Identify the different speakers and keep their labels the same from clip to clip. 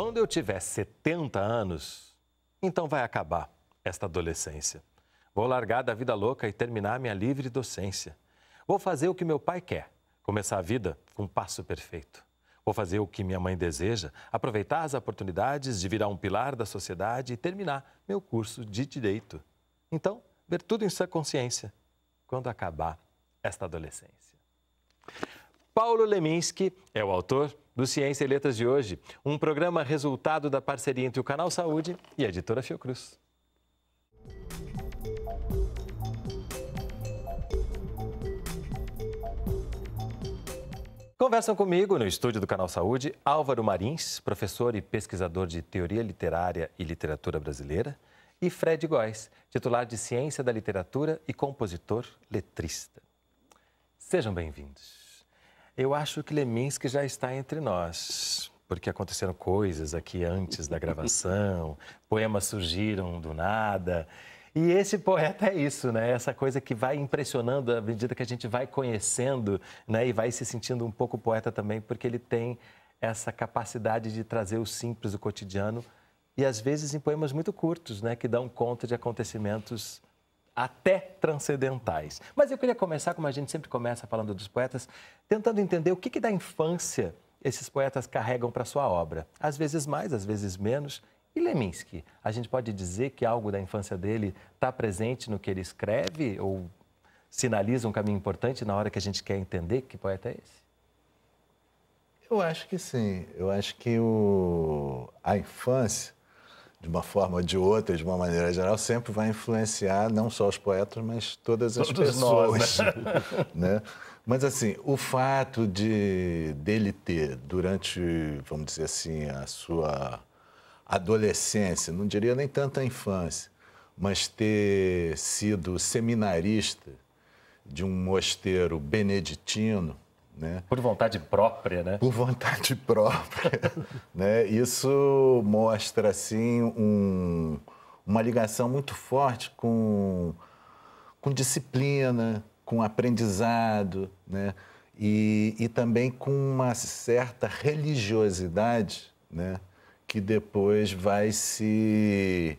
Speaker 1: Quando eu tiver 70 anos, então vai acabar esta adolescência. Vou largar da vida louca e terminar minha livre docência. Vou fazer o que meu pai quer, começar a vida com um passo perfeito. Vou fazer o que minha mãe deseja, aproveitar as oportunidades de virar um pilar da sociedade e terminar meu curso de direito. Então, ver tudo em sua consciência quando acabar esta adolescência. Paulo Leminski é o autor do Ciência e Letras de hoje, um programa resultado da parceria entre o Canal Saúde e a editora Fiocruz. Conversam comigo no estúdio do Canal Saúde Álvaro Marins, professor e pesquisador de teoria literária e literatura brasileira, e Fred Góes, titular de Ciência da Literatura e compositor letrista. Sejam bem-vindos. Eu acho que Leminski já está entre nós, porque aconteceram coisas aqui antes da gravação, poemas surgiram do nada. E esse poeta é isso, né? Essa coisa que vai impressionando à medida que a gente vai conhecendo, né? E vai se sentindo um pouco poeta também, porque ele tem essa capacidade de trazer o simples, o cotidiano, e às vezes em poemas muito curtos, né? Que dão conta de acontecimentos até transcendentais. Mas eu queria começar, como a gente sempre começa falando dos poetas, tentando entender o que, que da infância esses poetas carregam para sua obra. Às vezes mais, às vezes menos. E Leminski, a gente pode dizer que algo da infância dele está presente no que ele escreve ou sinaliza um caminho importante na hora que a gente quer entender que poeta é esse?
Speaker 2: Eu acho que sim. Eu acho que o... a infância de uma forma ou de outra, de uma maneira geral, sempre vai influenciar não só os poetas, mas todas as Todos pessoas. Nós, né? né? Mas assim, o fato de dele ter durante, vamos dizer assim, a sua adolescência, não diria nem tanto a infância, mas ter sido seminarista de um mosteiro beneditino né? Por vontade própria, né? Por vontade própria. né? Isso mostra assim um, uma ligação muito forte com, com disciplina, com aprendizado, né? e, e também com uma certa religiosidade, né? que depois vai se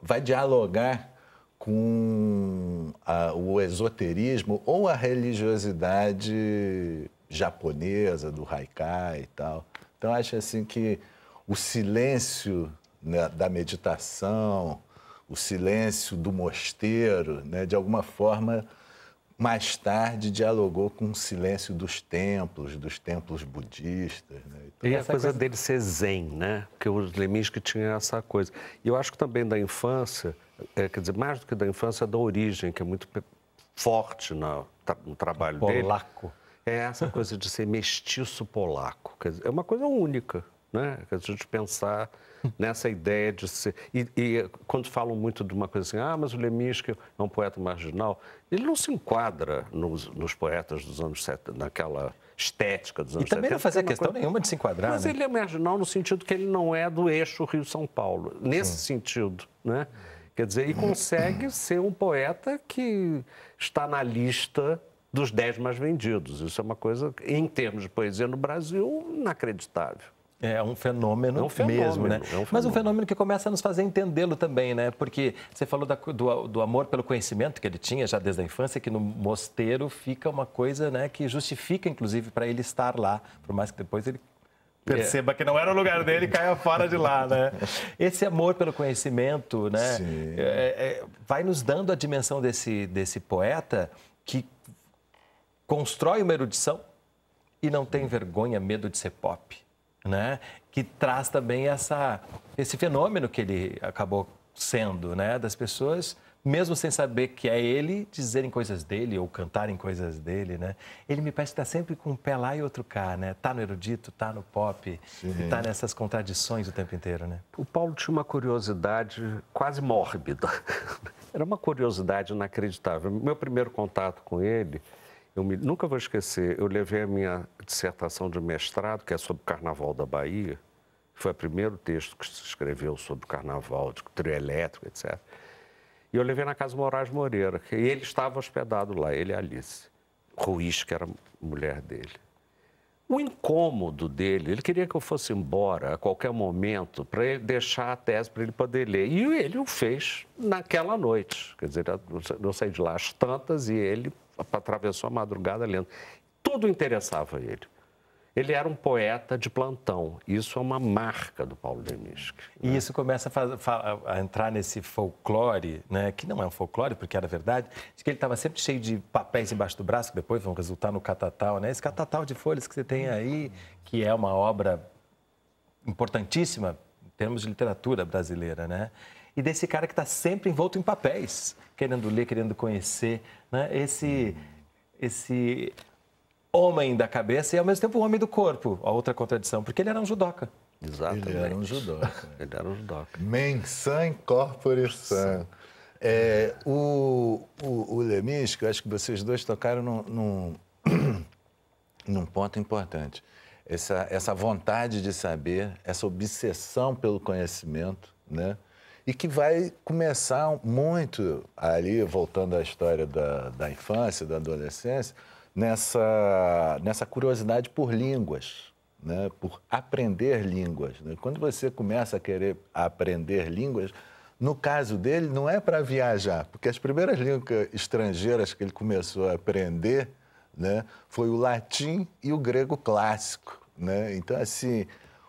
Speaker 2: vai dialogar com a, o esoterismo ou a religiosidade japonesa, do haikai e tal. Então, acho assim que o silêncio né, da meditação, o silêncio do mosteiro, né, de alguma forma, mais tarde dialogou com o silêncio dos templos, dos templos budistas. Né? Então, e a coisa, coisa,
Speaker 3: dele ser zen, né? Porque o Leminski tinha essa coisa. E eu acho que também da infância, é, quer dizer, mais do que da infância, é da origem, que é muito forte no, no trabalho Polaco. dele. Polaco é essa coisa de ser mestiço polaco. Dizer, é uma coisa única, né? Quer dizer, gente pensar nessa ideia de ser. E, e, quando falam muito de uma coisa assim, ah, mas o Leminski é um poeta marginal, ele não se enquadra nos, nos poetas dos anos 70, naquela estética dos anos 70. E também 70, não é fazia questão coisa... nenhuma de se enquadrar. Mas né? ele é marginal no sentido que ele não é do eixo Rio-São Paulo, nesse Sim. sentido, né? Quer dizer, e consegue ser um poeta que está na lista dos 10 mais vendidos. Isso é uma coisa, em termos de poesia no Brasil, inacreditável. É um fenômeno,
Speaker 1: é um fenômeno mesmo, né? É um fenômeno. Mas um fenômeno que começa a nos fazer entendê-lo também, né? Porque você falou da, do, do, amor pelo conhecimento que ele tinha já desde a infância, que no mosteiro fica uma coisa né, que justifica, inclusive, para ele estar lá, por mais que depois ele é, perceba que não era o lugar dele e caia fora de lá, né? Esse amor pelo conhecimento, né? É, é, vai nos dando a dimensão desse, desse poeta que constrói uma erudição e não tem vergonha, medo de ser pop, né? Que traz também essa, esse fenômeno que ele acabou sendo, né? Das pessoas, mesmo sem saber que é ele, dizerem coisas dele ou cantarem coisas dele, né? Ele me parece que está sempre com um pé lá e outro cá, né? Está no erudito, está no pop, está nessas
Speaker 3: contradições o tempo inteiro, né? O Paulo tinha uma curiosidade quase mórbida. Era uma curiosidade inacreditável. Meu primeiro contato com ele eu me, nunca vou esquecer, eu levei a minha dissertação de mestrado, que é sobre o Carnaval da Bahia, foi o primeiro texto que se escreveu sobre o Carnaval, de trio elétrico, etc. E eu levei na casa Moraes Moreira, que ele estava hospedado lá, ele e Alice. Ruiz, que era mulher dele. O incômodo dele, ele queria que eu fosse embora a qualquer momento para ele deixar a tese para ele poder ler. E ele o fez naquela noite. Quer dizer, eu saí de lá às tantas e ele atravessou a madrugada lendo. Tudo interessava ele. Ele era um poeta de plantão. Isso é uma marca do Paulo Leminski. Né? E isso começa a, a, a, entrar nesse folclore, né,
Speaker 1: que não é um folclore, porque era verdade, de que ele estava sempre cheio de papéis embaixo do braço, que depois vão resultar no catatal. Né? Esse catatal de folhas que você tem aí, que é uma obra importantíssima em termos de literatura brasileira. Né? e desse cara que está sempre envolto em papéis, querendo ler, querendo conhecer, né? Esse, esse homem da cabeça e ao mesmo tempo o homem do corpo, a outra contradição, porque ele era um judoca. Exatamente.
Speaker 2: Ele era um judoca. ele era um judoca. Mensan corpore san. É, o, o, o que eu acho que vocês dois tocaram num, num, num, ponto importante. Essa, essa vontade de saber, essa obsessão pelo conhecimento, né? e que vai começar muito ali, voltando à história da, da infância, da adolescência, nessa, nessa curiosidade por línguas, né? por aprender línguas. Né? Quando você começa a querer aprender línguas, no caso dele, não é para viajar, porque as primeiras línguas estrangeiras que ele começou a aprender né, foi o latim e o grego clássico. Né? Então, assim,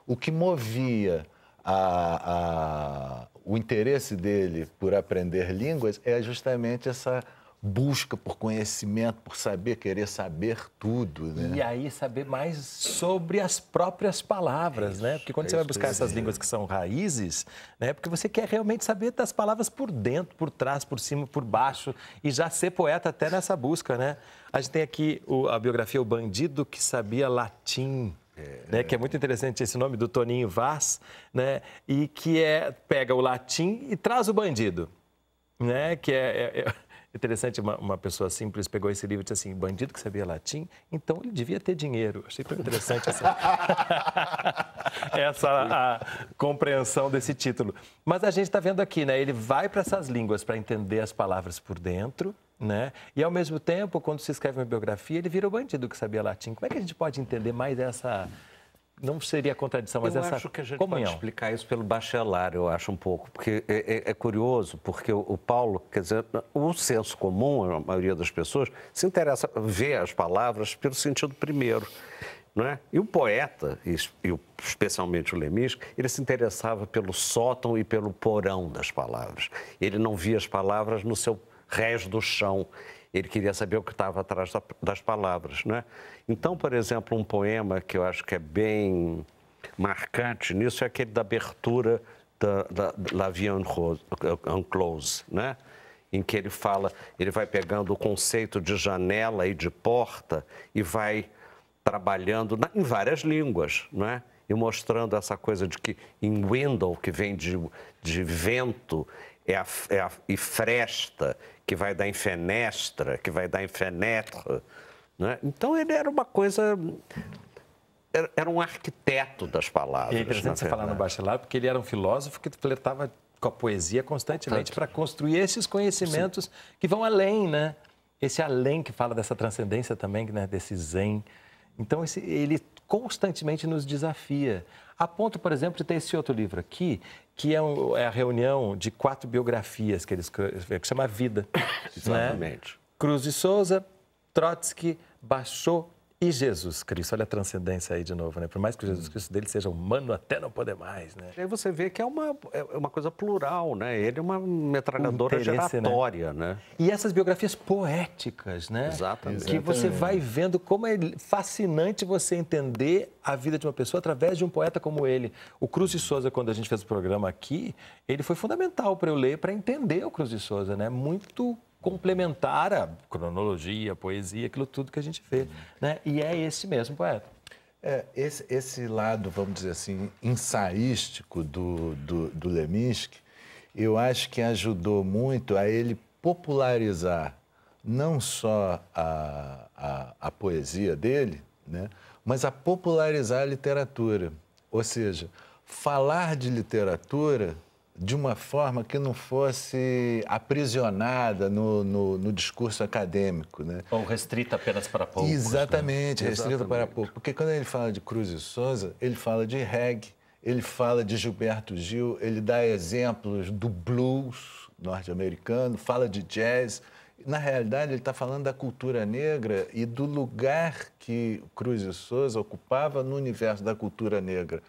Speaker 2: o que movia a, o interesse dele por aprender línguas é justamente essa busca por conhecimento, por saber, querer saber tudo, né? E aí saber mais sobre as próprias palavras, é né? Porque quando é você vai buscar essas
Speaker 1: línguas que são raízes, né? Porque você quer realmente saber das palavras por dentro, por trás, por cima, por baixo e já ser poeta até nessa busca, né? A gente tem aqui a biografia O Bandido que Sabia Latim. É, né, que é muito interessante esse nome do Toninho Vaz, né, e que é pega o latim e traz o bandido, né, que é, é, é Interessante, uma, uma, pessoa simples pegou esse livro e disse assim: bandido que sabia latim, então ele devia ter dinheiro. Achei tão interessante essa, essa compreensão desse título. Mas a gente está vendo aqui, né? Ele vai para essas línguas para entender as palavras por dentro, né? E ao mesmo tempo, quando se escreve uma biografia, ele vira o bandido que sabia latim. Como é que a gente pode entender mais essa não seria contradição, mas eu essa acho que a gente comunhão. pode
Speaker 3: explicar isso pelo bachelar, eu acho um pouco, porque é, é, é curioso, porque o, o, Paulo, quer dizer, o senso comum, a maioria das pessoas, se interessa ver as palavras pelo sentido primeiro. Não é? E o poeta, e, e especialmente o Lemis, ele se interessava pelo sótão e pelo porão das palavras. Ele não via as palavras no seu rés do chão ele queria saber o que estava atrás das palavras, né? Então, por exemplo, um poema que eu acho que é bem marcante nisso é aquele da abertura da, da La Vie Enclose, né? em que ele fala, ele vai pegando o conceito de janela e de porta e vai trabalhando na, em várias línguas, não é? E mostrando essa coisa de que em window, que vem de, de vento, é a, é a que vai dar em Fenestra, que vai dar em Fenetre. Né? Então ele era uma coisa era um arquiteto das palavras. E é interessante você falar no
Speaker 1: bacharelado porque ele era um filósofo que flertava com a poesia constantemente para construir esses conhecimentos Sim. que vão além, né? Esse além que fala dessa transcendência também, né? desse zen. Então, esse, ele constantemente nos desafia. A ponto, por exemplo, de ter esse outro livro aqui, que é, um, é a reunião de quatro biografias que eles é, que chama Vida. Exatamente. Né? Cruz de Souza, Trotsky, Bachot e Jesus Cristo, olha a transcendência aí de novo, né? Por mais que o Jesus hum. Cristo dele seja humano
Speaker 3: até não poder mais, né? E aí você vê que é uma, é, é uma coisa plural, né? Ele é uma metralhadora geratória, né? né? E essas biografias poéticas,
Speaker 1: né? Exatamente. Que você vai
Speaker 3: vendo como
Speaker 1: é fascinante você entender a vida de uma pessoa através de um poeta como ele. O Cruz de Souza, quando a gente fez o programa aqui, ele foi fundamental para eu ler, para entender o Cruz de Souza, né? Muito complementar a cronologia, a poesia, aquilo tudo que a gente vê. Né? E é esse mesmo poeta.
Speaker 2: É, esse, esse lado, vamos dizer assim, ensaístico do, do, do Leminski, eu acho que ajudou muito a ele popularizar não só a, a, a poesia dele, né, mas a popularizar a literatura. Ou seja, falar de literatura de uma forma que não fosse aprisionada no, no, no discurso acadêmico. Né? Ou restrita apenas para poucos. Né? Exatamente, né? restrita Exatamente. para poucos. Porque quando ele fala de Cruz e Souza, ele fala de reggae, ele fala de Gilberto Gil, ele dá exemplos do blues norte-americano, fala de jazz. Na realidade, ele está falando da cultura negra e do lugar que Cruz e Souza ocupava no universo da cultura negra.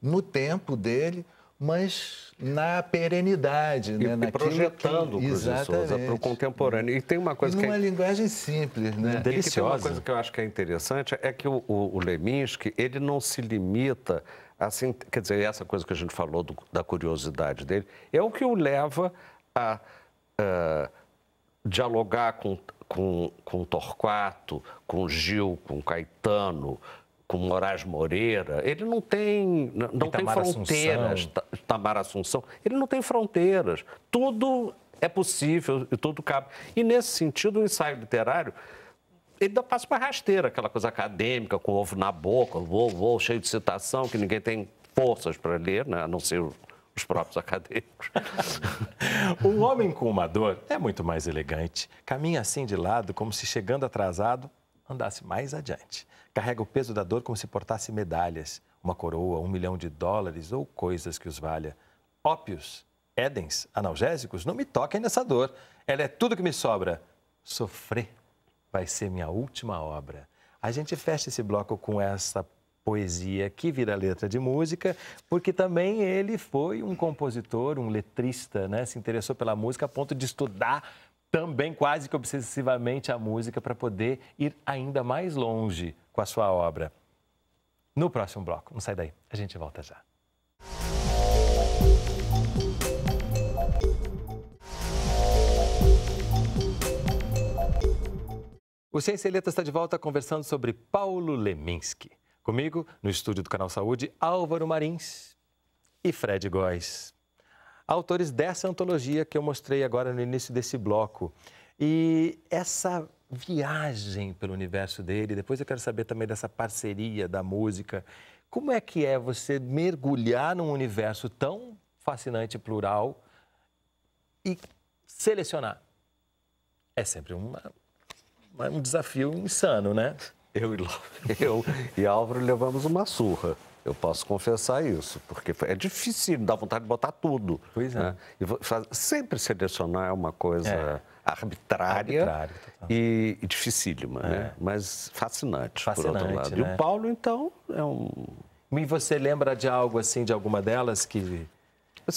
Speaker 2: No tempo dele, mas na perenidade, e, né? E projetando que... para
Speaker 3: o é contemporâneo. E tem uma coisa numa que é... linguagem simples, né? Deliciosa. E uma coisa que eu acho que é interessante é que o, o, o Leminski, ele não se limita assim, quer dizer, essa coisa que a gente falou do, da curiosidade dele é o que o leva a, a eh, dialogar com com, com Torquato, com Gil, com Caetano, como Moraes Moreira, ele não tem, não tem fronteiras. Assunção. Tamara Assunção, ele não tem fronteiras. Tudo é possível e tudo cabe. E nesse sentido, o ensaio literário ele dá passo para rasteira, aquela coisa acadêmica, com ovo na boca, vou, vou, cheio de citação, que ninguém tem forças para ler, né? a não ser os próprios acadêmicos.
Speaker 1: um homem com uma dor é muito mais elegante. Caminha assim de lado, como se chegando atrasado andasse mais adiante. Carrega o peso da dor como se portasse medalhas, uma coroa, um milhão de dólares ou coisas que os valha. Ópios, édens, analgésicos, não me toquem nessa dor. Ela é tudo que me sobra. Sofrer vai ser minha última obra. A gente fecha esse bloco com essa poesia que vira letra de música, porque também ele foi um compositor, um letrista, né? Se interessou pela música a ponto de estudar também quase que obsessivamente a música para poder ir ainda mais longe com a sua obra. No próximo bloco, não sai daí, a gente volta já. O Ciência Letra está de volta conversando sobre Paulo Leminski. Comigo, no estúdio do Canal Saúde, Álvaro Marins e Fred Góes autores dessa antologia que eu mostrei agora no início desse bloco. E essa viagem pelo universo dele, depois eu quero saber também dessa parceria da música. Como é que é você mergulhar num universo tão fascinante, plural, e selecionar? É sempre uma,
Speaker 3: um desafio insano, né? Eu, eu e Álvaro levamos uma surra. Eu posso confessar isso, porque é difícil, dá vontade de botar tudo. Pois é. Né? sempre selecionar é uma coisa é. arbitrária, e, e, dificílima, né? é. né? mas fascinante, fascinante, por outro lado. Né? E o né? Paulo, então, é um... E você lembra de algo assim, de alguma delas que...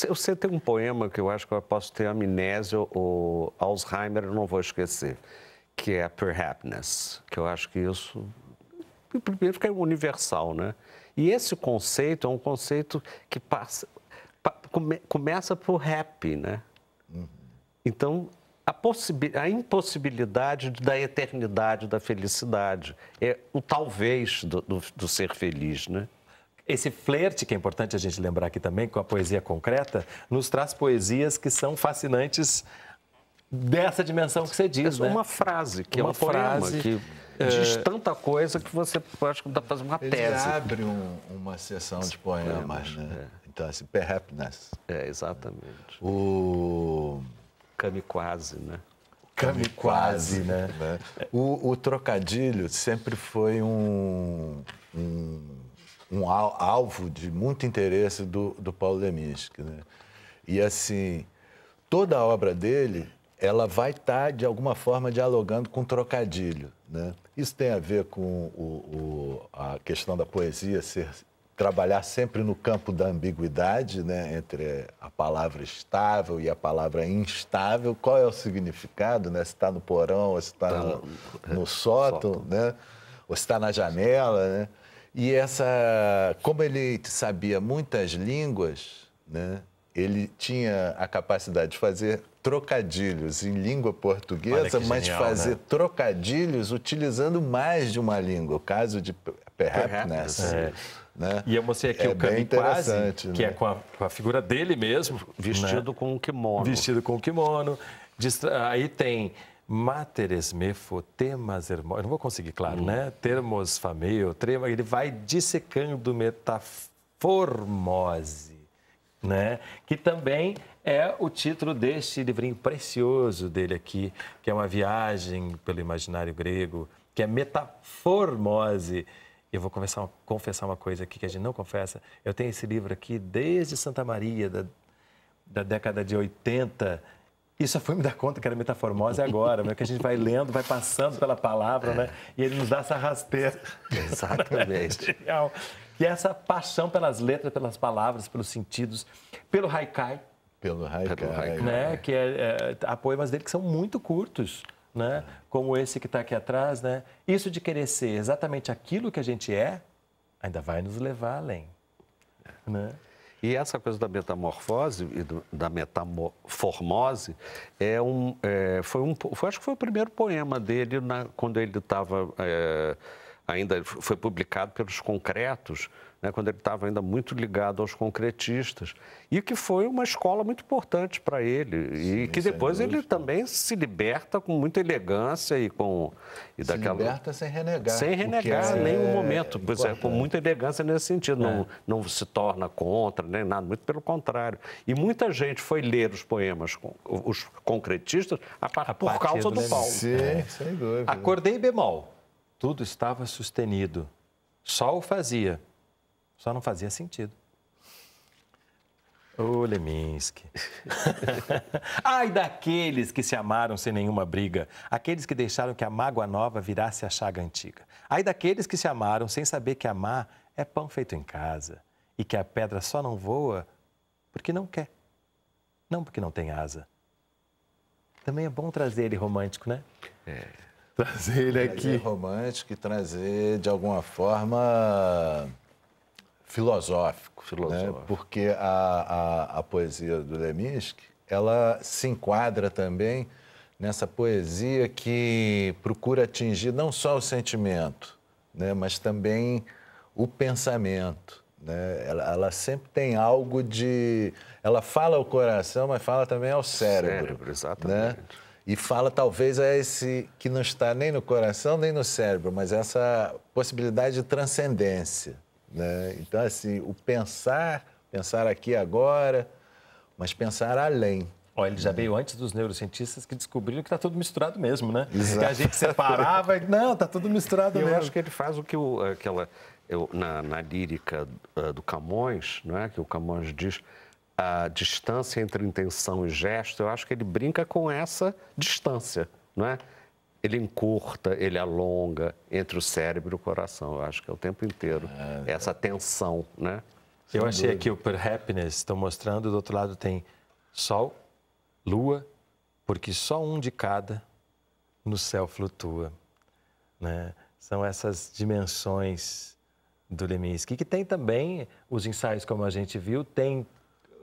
Speaker 3: Eu sei, tem um poema que eu acho que eu posso ter amnésia ou Alzheimer, eu não vou esquecer, que é Perhapness, que eu acho que isso, primeiro, que é universal, né? E esse conceito é um conceito que passa, come, começa por rap, né? Uhum. Então, a, a, impossibilidade da eternidade da felicidade, é o talvez do, do, do ser feliz, né? Esse flerte, que é importante a gente
Speaker 1: lembrar aqui também, com a poesia concreta, nos traz poesias que são fascinantes
Speaker 3: dessa dimensão que você diz. É né? uma frase, que uma é uma frase poema, que é. diz tanta coisa que você acho que dá para fazer uma ele tese. abre
Speaker 2: um, uma sessão de poemas, poemas né? É. Então, assim, Per Happiness. É, exatamente. O... Kamikaze, né? Kamikaze, né? né? O, o, trocadilho sempre foi um, um, um, alvo de muito interesse do, do Paulo Leminski, né? E, assim, toda a obra dele, ela vai estar, tá, de alguma forma, dialogando com trocadilho. Né? Isso tem a ver com o, o, a questão da poesia ser trabalhar sempre no campo da ambiguidade, né? entre a palavra estável e a palavra instável. Qual é o significado? Né? Se está no porão, ou se está tá no, no sótão, sótão, Né? ou se está na janela. Né? E essa, como ele sabia muitas línguas, né? ele tinha a capacidade de fazer trocadilhos em língua portuguesa, genial, mas fazer né? trocadilhos utilizando mais de uma língua. O caso de Perhaps. É. Né? E eu mostrei aqui é o kamikaze, né? que é né? com a,
Speaker 1: com a, figura dele mesmo. Vestido
Speaker 3: né? com o kimono.
Speaker 2: Vestido
Speaker 1: com o kimono. Aí tem materesmefo, temas hermos... Eu não vou conseguir, claro, hum. né? Termos fameu, trema... Ele vai dissecando metaformose, né? Que também é o título deste livrinho precioso dele aqui, que é uma viagem pelo imaginário grego, que é Metaformose. Eu vou confessar, confessar uma coisa aqui que a gente não confessa. Eu tenho esse livro aqui desde Santa Maria, da, da década de 80, e só fui me dar conta que era metaformose agora, né? que a gente vai lendo, vai passando pela palavra, né? E ele nos dá essa rasteira. Exatamente. é e essa paixão pelas letras, pelas palavras, pelos sentidos, pelo haikai, pelo Raikkonen. Raik, né? Que é, é, há poemas dele que são muito curtos, né? Como esse que está aqui atrás, né? Isso de querer ser exatamente aquilo que a gente é, ainda vai nos levar além,
Speaker 3: é. né? E essa coisa da metamorfose e da metaformose é um, é, foi um, foi, acho que foi o primeiro poema dele na, quando ele estava é, ainda foi publicado pelos concretos né, quando ele estava ainda muito ligado aos concretistas, e que foi uma escola muito importante para ele, Sim, e que depois ele também se liberta com muita elegância e com... E se daquela... liberta
Speaker 2: sem renegar. Sem renegar em nenhum é momento, pois é, com muita
Speaker 3: elegância nesse sentido, é. não, não se torna contra nem nada, muito pelo contrário. E muita gente foi ler os poemas, os concretistas, a, a por causa do, do Paulo. Sim, é.
Speaker 1: sem dúvida. Acordei
Speaker 3: bemol, tudo estava
Speaker 1: sustenido, sol fazia, só não fazia sentido. Ô, Leminski. Ai daqueles que se amaram sem nenhuma briga, aqueles que deixaram que a mágoa nova virasse a chaga antiga. Ai daqueles que se amaram sem saber que amar é pão feito em casa e que a pedra só não voa porque não quer, não porque não tem asa. Também é bom trazer ele romântico, né? É. Trazer ele aqui. Trazer
Speaker 2: romântico e trazer, de alguma forma, filosófico, filosófico. Né? porque a, a, a, poesia do Leminski ela se enquadra também nessa poesia que procura atingir não só o sentimento, né, mas também o pensamento. Né? Ela, ela sempre tem algo de. Ela fala ao coração, mas fala também ao cérebro. cérebro exatamente. Né? E fala talvez a esse que não está nem no coração nem no cérebro, mas essa possibilidade de transcendência. Né? Então, assim, o pensar, pensar aqui agora, mas pensar além. Olha, ele já veio antes dos neurocientistas que
Speaker 1: descobriram que está tudo misturado mesmo, né? Exato. Que a gente separava e, não, está tudo misturado Eu mesmo. Eu acho que ele
Speaker 3: faz o que o, aquela, eu, na, na, lírica uh, do Camões, não é? que o Camões diz a distância entre intenção e gesto, eu acho que ele brinca com essa distância, não é? ele encurta, ele alonga entre o cérebro e o coração. Eu acho que é o tempo inteiro é. essa tensão, né? Sem eu achei dúvida. aqui o Per
Speaker 1: Happiness, estão mostrando, do outro lado tem Sol, Lua, porque só um de cada no céu flutua. Né? São essas dimensões do Leminski, que tem também os ensaios, como a gente viu, tem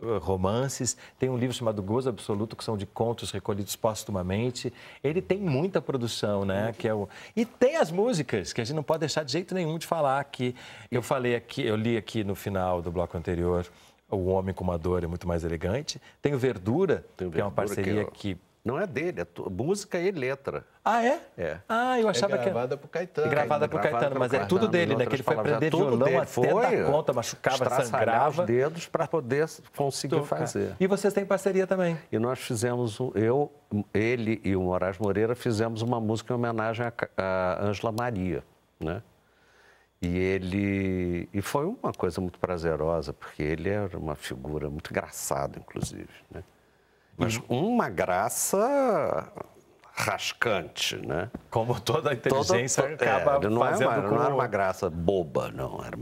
Speaker 1: eh, romances, tem um livro chamado Gozo Absoluto, que são de contos recolhidos póstumamente. Ele tem muita produção, né? Que é o... E tem as músicas, que a gente não pode deixar de jeito nenhum de falar aqui. Eu falei aqui, eu li aqui no final do bloco anterior, O Homem com uma Dor é muito mais elegante. Tem o Verdura, tem o Verdura que é uma parceria que, que
Speaker 3: não é dele, é música e letra. Ah, é? É.
Speaker 1: Ah, eu é achava é gravada que era. Caetano, gravada por Caetano. Gravada por Caetano, mas é tudo dele, né? Que ele foi aprender é violão até foi, dar conta, machucava, sangrava. os dedos
Speaker 3: para poder conseguir Tocar. fazer. E vocês têm parceria também. E nós fizemos, eu, ele e o Moraes Moreira fizemos uma música em homenagem a Ângela Maria, né? E ele. E foi uma coisa muito prazerosa, porque ele era uma figura muito engraçada, inclusive, né? mas uhum. uma graça rascante, né? Como toda inteligência toda, é, acaba é, não fazendo era uma, Não era uma graça boba, não. Era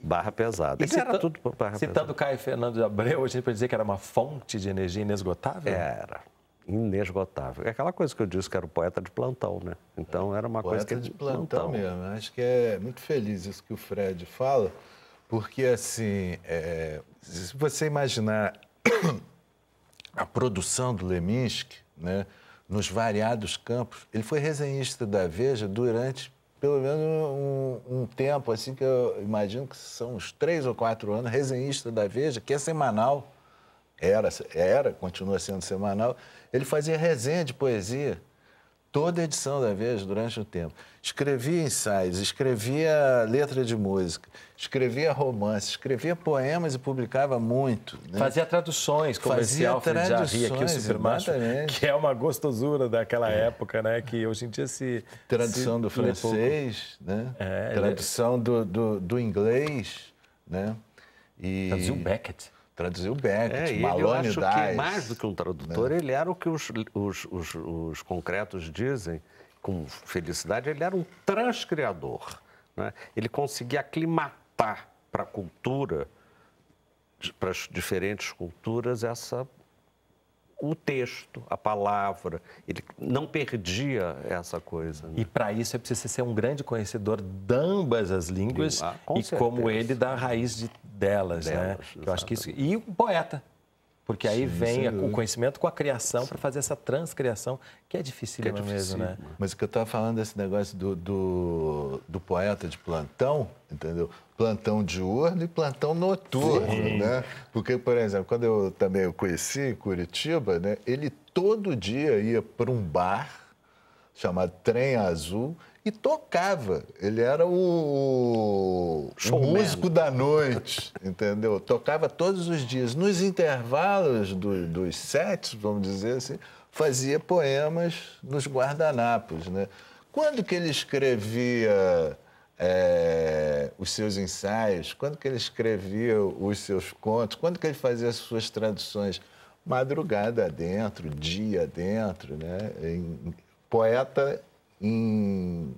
Speaker 3: barra pesada. Isso era tudo barra Citando pesada.
Speaker 1: Caio Fernando de Abreu,
Speaker 3: a gente pode dizer que era uma fonte de energia inesgotável? Era. Inesgotável. É aquela coisa que eu disse que era o poeta de plantão, né? Então é. era uma poeta coisa que. Poeta de plantão, plantão mesmo.
Speaker 2: Acho que é muito feliz isso que o Fred fala, porque assim, é... se você imaginar a produção do Leminski, né, nos variados campos. Ele foi resenhista da Veja durante pelo menos um, um, tempo, assim, que eu imagino que são uns três ou quatro anos, resenhista da Veja, que é semanal, era, era continua sendo semanal. Ele fazia resenha de poesia toda a edição da Veja durante um tempo. Escrevia ensaios, escrevia letra de música, escrevia romance, escrevia poemas e publicava muito. Né? Fazia traduções, como Fazia esse Jarry aqui, o Supermacho,
Speaker 1: que é uma gostosura daquela é. época, né? Que hoje em dia se... Tradução se do francês,
Speaker 2: né? É, é, tradução do, do, do inglês, né? E... Traduziu Beckett. Traduziu Beckett, é, ele, Malone, eu acho Dice, que mais do que
Speaker 3: um tradutor, né?
Speaker 2: ele era o que os,
Speaker 3: os, os, os concretos dizem, com felicidade, ele era um transcriador. Né? Ele conseguia aclimatar para a cultura, para as diferentes culturas, essa o texto, a palavra. Ele não perdia essa coisa. Né? E para isso é preciso ser um grande conhecedor
Speaker 1: de ambas as línguas e certeza. como ele da raiz de, delas, né? delas né? Eu acho que isso e um poeta porque aí Sim, vem a, o conhecimento com a criação para fazer essa transcriação, que é difícil é mesmo, né?
Speaker 2: Mas o que eu estava falando desse negócio do, do, do, poeta de plantão, entendeu? Plantão diurno e plantão noturno, Sim. né? Porque, por exemplo, quando eu também eu conheci Curitiba, né? Ele todo dia ia para um bar chamado Trem Azul, e tocava. Ele era o, o músico da noite, entendeu? Tocava todos os dias. Nos intervalos do, dos sets, vamos dizer assim, fazia poemas nos guardanapos. Né? Quando que ele escrevia é, os seus ensaios? Quando que ele escrevia os seus contos? Quando que ele fazia as suas traduções? Madrugada dentro, dia dentro, né? Em, poeta em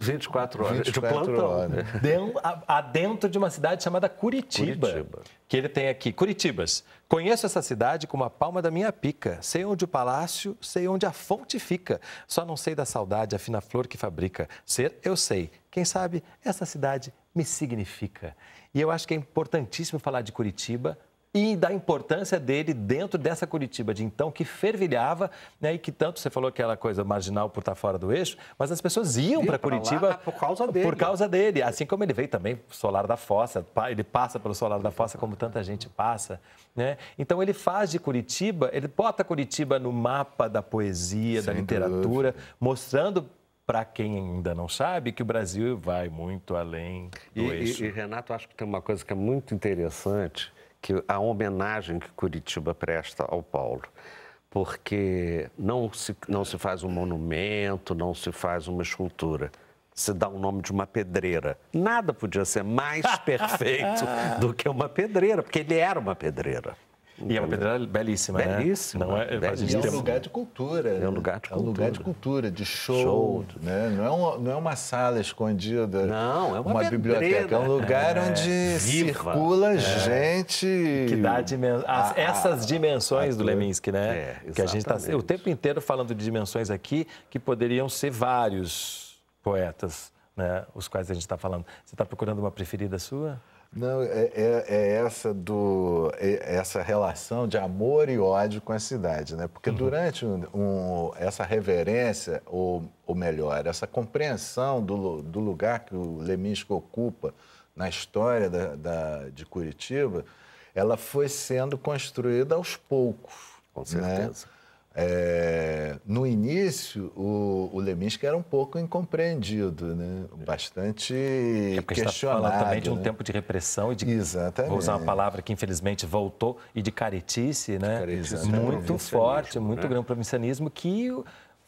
Speaker 2: 24 horas 24 Horas. Dentro,
Speaker 1: adentro de uma cidade chamada Curitiba, Curitiba, que ele tem aqui. Curitibas, conheço essa cidade como a palma da minha pica. Sei onde o palácio, sei onde a fonte fica. Só não sei da saudade, a fina flor que fabrica. Ser, eu sei. Quem sabe, essa cidade me significa. E eu acho que é importantíssimo falar de Curitiba, e da importância dele dentro dessa Curitiba de então que fervilhava né, e que tanto você falou aquela coisa marginal por estar fora do eixo, mas as pessoas iam para Curitiba
Speaker 3: por causa dele. Por causa
Speaker 1: dele, assim como ele veio também Solar da Fossa, ele passa pelo Solar da Fossa como tanta gente passa, né? Então ele faz de Curitiba, ele bota Curitiba no mapa da poesia, Sem da literatura, dúvida. mostrando para quem ainda não sabe, que o Brasil
Speaker 3: vai muito além do e, eixo. E, e, Renato, acho que tem uma coisa que é muito interessante, que a homenagem que Curitiba presta ao Paulo, porque não se, não se faz um monumento, não se faz uma escultura, se dá o nome de uma pedreira. Nada podia ser mais perfeito do que uma pedreira, porque ele era uma pedreira. E é uma pedreira belíssima, né? belíssima né? Não é,
Speaker 2: belíssima. É um lugar de cultura. É um lugar de cultura. É um lugar de cultura, de show. show. Né? Não, é uma, não é uma sala escondida. Não, é uma, uma biblioteca. É um lugar é, onde viva. circula é. gente. Que dá dimen... Ah, essas
Speaker 1: dimensões do Leminski, né? É, que a gente está o tempo inteiro falando de dimensões aqui que poderiam ser vários poetas, né? Os quais a gente está falando. Você está procurando uma preferida sua?
Speaker 2: Não, é, é, é essa do é essa relação de amor e ódio com a cidade, né? Porque uhum. durante um, um, essa reverência, ou, ou melhor, essa compreensão do, do lugar que o Leminski ocupa na história da, da, de Curitiba, ela foi sendo construída aos poucos. Com né? certeza. Né? É, no início, o, o Leminski era um pouco incompreendido, né? bastante é porque questionado. Está falando também de um né? tempo
Speaker 1: de repressão e de, Exatamente. vou usar uma palavra que infelizmente voltou, e de caretice, né? muito forte, muito né? grande provincianismo, que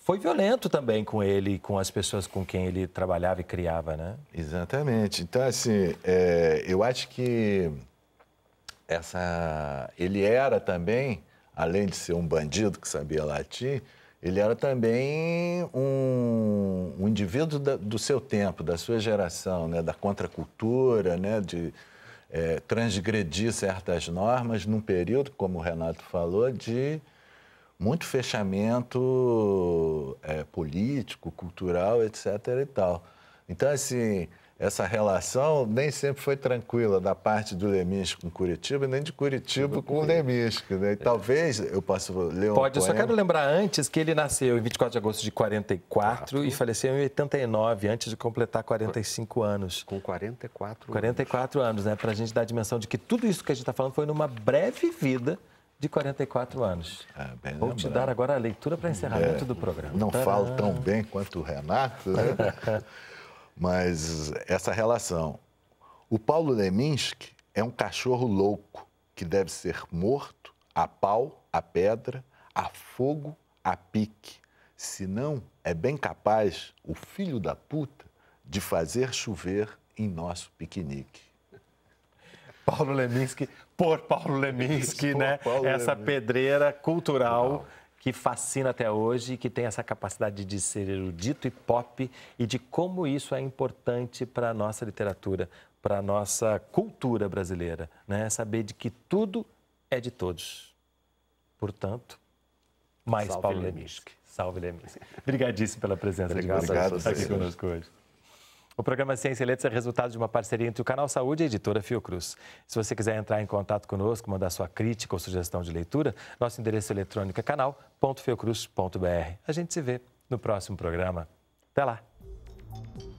Speaker 1: foi violento também com ele, com as pessoas com quem ele trabalhava e criava,
Speaker 2: né? Exatamente. Então, assim, é, eu acho que essa, ele era também além de ser um bandido que sabia latim, ele era também um, um indivíduo da, do seu tempo, da sua geração, né? da contracultura, né? de é, transgredir certas normas num período, como o Renato falou, de muito fechamento é, político, cultural, etc. E tal. Então, assim, essa relação nem sempre foi tranquila da parte do Leminski com Curitiba, nem de Curitiba com o Leminski. Né? É. talvez eu possa ler um Pode, poema. só quero
Speaker 1: lembrar antes que ele nasceu em 24 de agosto de 44 ah, e faleceu em 89, antes de completar 45 anos. Com 44 anos. 44 anos, né? Para a gente dar a dimensão de que tudo isso que a gente está falando foi numa breve vida de 44 anos. Ah, Vou lembrado. te dar agora a leitura para encerramento é, do programa. Não Tcharam. falo tão
Speaker 2: bem quanto o Renato. Né? Mas essa relação. O Paulo Leminski é um cachorro louco que deve ser morto a pau, a pedra, a fogo, a pique. Senão, é bem capaz o filho da puta de fazer chover em nosso piquenique. Paulo Leminski,
Speaker 1: por Paulo Leminski, né? Paulo Essa Leminski. pedreira cultural que fascina até hoje e que tem essa capacidade de ser erudito e pop e de como isso é importante para a nossa literatura, para a nossa cultura brasileira. Né? Saber de que tudo é de todos. Portanto, mais Salve Paulo Leminski. Salve Leminski. Obrigadíssimo pela presença Obrigado de vocês aqui conosco hoje. O programa Ciência e Letras é resultado de uma parceria entre o Canal Saúde e a editora Fiocruz. Se você quiser entrar em contato conosco, mandar sua crítica ou sugestão de leitura, nosso endereço eletrônico é canal.fiocruz.br. A gente se vê no próximo programa. Até lá!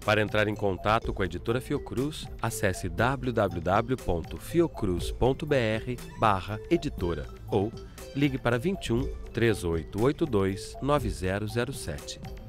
Speaker 1: Para entrar em contato com a editora Fiocruz, acesse www.fiocruz.br/barra editora ou ligue para 21 3882 9007.